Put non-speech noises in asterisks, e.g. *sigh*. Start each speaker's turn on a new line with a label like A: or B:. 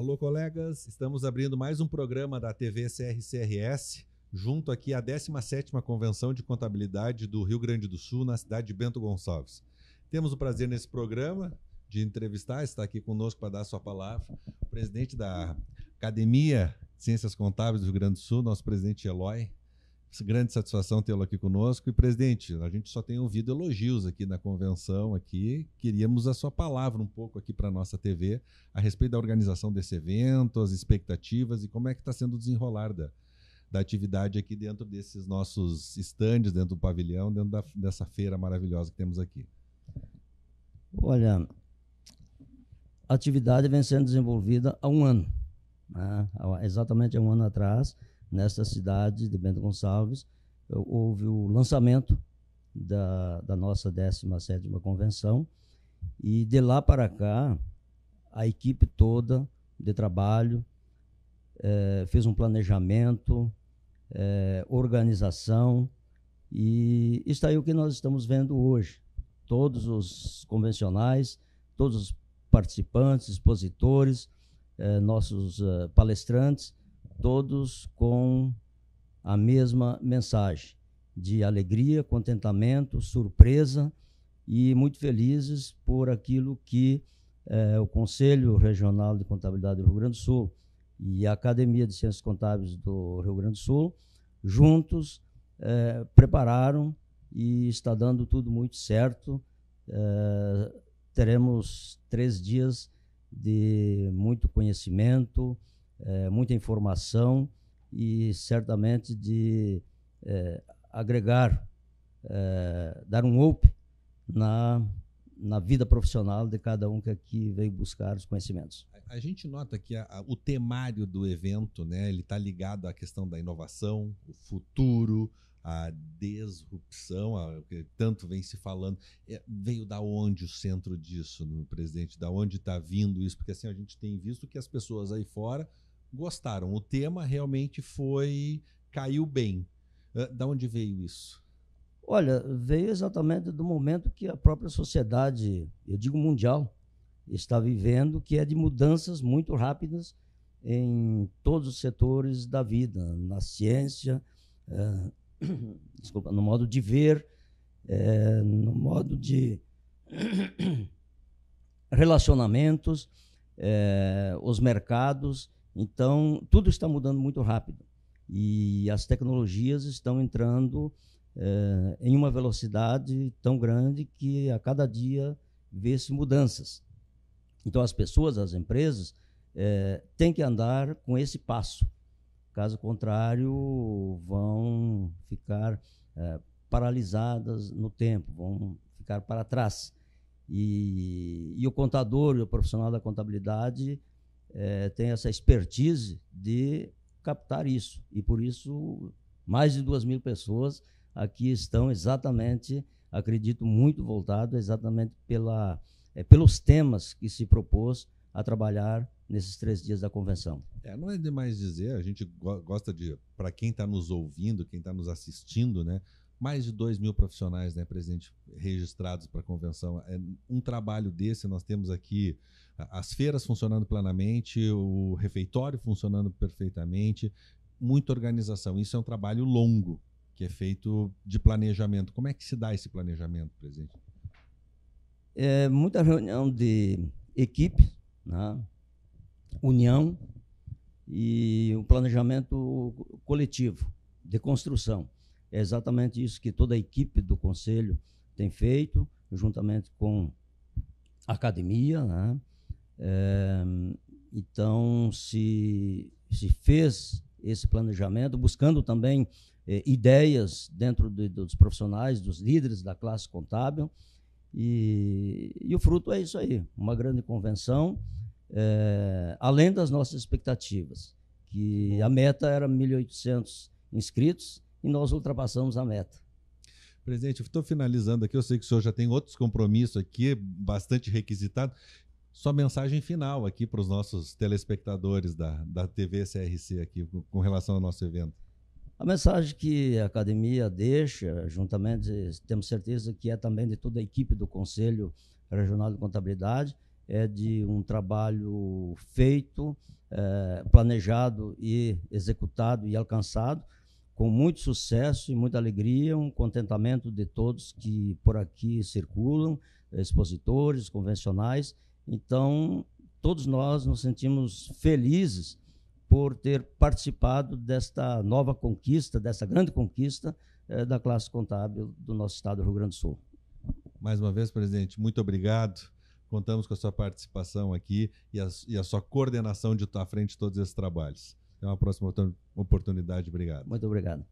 A: Alô, colegas, estamos abrindo mais um programa da TV CRCRS, junto aqui à 17ª Convenção de Contabilidade do Rio Grande do Sul, na cidade de Bento Gonçalves. Temos o prazer nesse programa de entrevistar, está aqui conosco para dar sua palavra, o presidente da Academia de Ciências Contábeis do Rio Grande do Sul, nosso presidente Eloy grande satisfação tê-lo aqui conosco. E, presidente, a gente só tem ouvido elogios aqui na convenção. aqui. Queríamos a sua palavra um pouco aqui para a nossa TV a respeito da organização desse evento, as expectativas e como é que está sendo o desenrolar da, da atividade aqui dentro desses nossos estandes, dentro do pavilhão, dentro da, dessa feira maravilhosa que temos aqui.
B: Olha, a atividade vem sendo desenvolvida há um ano, né? exatamente há um ano atrás, nesta cidade de Bento Gonçalves, houve o lançamento da, da nossa 17ª convenção e de lá para cá a equipe toda de trabalho eh, fez um planejamento, eh, organização e está aí o que nós estamos vendo hoje. Todos os convencionais, todos os participantes, expositores, eh, nossos eh, palestrantes todos com a mesma mensagem de alegria, contentamento, surpresa e muito felizes por aquilo que eh, o Conselho Regional de Contabilidade do Rio Grande do Sul e a Academia de Ciências Contábeis do Rio Grande do Sul juntos eh, prepararam e está dando tudo muito certo. Eh, teremos três dias de muito conhecimento, é, muita informação e certamente de é, agregar, é, dar um up na, na vida profissional de cada um que aqui veio buscar os conhecimentos.
A: A, gente nota que a, a, o temário do evento, né, ele está ligado à questão da inovação, o futuro, a disrupção, a, que tanto vem se falando, é, veio da onde o centro disso, no presidente? Da onde está vindo isso? Porque assim a gente tem visto que as pessoas aí fora gostaram. O tema realmente foi caiu bem. Da onde veio isso?
B: Olha, veio exatamente do momento que a própria sociedade, eu digo mundial, está vivendo, que é de mudanças muito rápidas em todos os setores da vida, na ciência, é, *coughs* desculpa, no modo de ver, é, no modo de *coughs* relacionamentos, é, os mercados. Então, tudo está mudando muito rápido e as tecnologias estão entrando é, em uma velocidade tão grande que a cada dia vê-se mudanças. Então, as pessoas, as empresas, é, têm que andar com esse passo. Caso contrário, vão ficar é, paralisadas no tempo, vão ficar para trás. E, e o contador, o profissional da contabilidade, é, tem essa expertise de captar isso. E por isso, mais de duas mil pessoas aqui estão exatamente, acredito, muito voltado exatamente pela, é, pelos temas que se propôs a trabalhar nesses três dias da convenção.
A: É, não é demais dizer, a gente go gosta de, para quem está nos ouvindo, quem está nos assistindo, né, mais de 2 mil profissionais, né, registrados para a convenção. É um trabalho desse, nós temos aqui as feiras funcionando plenamente, o refeitório funcionando perfeitamente, muita organização. Isso é um trabalho longo que é feito de planejamento. Como é que se dá esse planejamento, presidente?
B: É muita reunião de equipe, né? união e um planejamento coletivo de construção. É exatamente isso que toda a equipe do Conselho tem feito, juntamente com a academia. Né? É, então, se, se fez esse planejamento, buscando também é, ideias dentro de, dos profissionais, dos líderes da classe contábil. E, e o fruto é isso aí: uma grande convenção, é, além das nossas expectativas, que a meta era 1.800 inscritos, e nós ultrapassamos a meta. Presidente, estou finalizando aqui, eu sei
A: que o senhor já tem outros compromissos aqui, bastante requisitado. Só mensagem final aqui
B: para os nossos telespectadores da, da TV CRC aqui, com relação ao nosso evento. A mensagem que a academia deixa, juntamente, temos certeza que é também de toda a equipe do Conselho Regional de Contabilidade, é de um trabalho feito, é, planejado e executado e alcançado com muito sucesso e muita alegria, um contentamento de todos que por aqui circulam, expositores, convencionais. Então, todos nós nos sentimos felizes por ter participado desta nova conquista, dessa grande conquista eh, da classe contábil do nosso estado do Rio Grande do Sul.
A: Mais uma vez, presidente, muito obrigado. Contamos com a sua participação aqui e a, e a sua coordenação de estar à frente de todos esses trabalhos. Até uma próxima oportunidade. Obrigado.
B: Muito obrigado.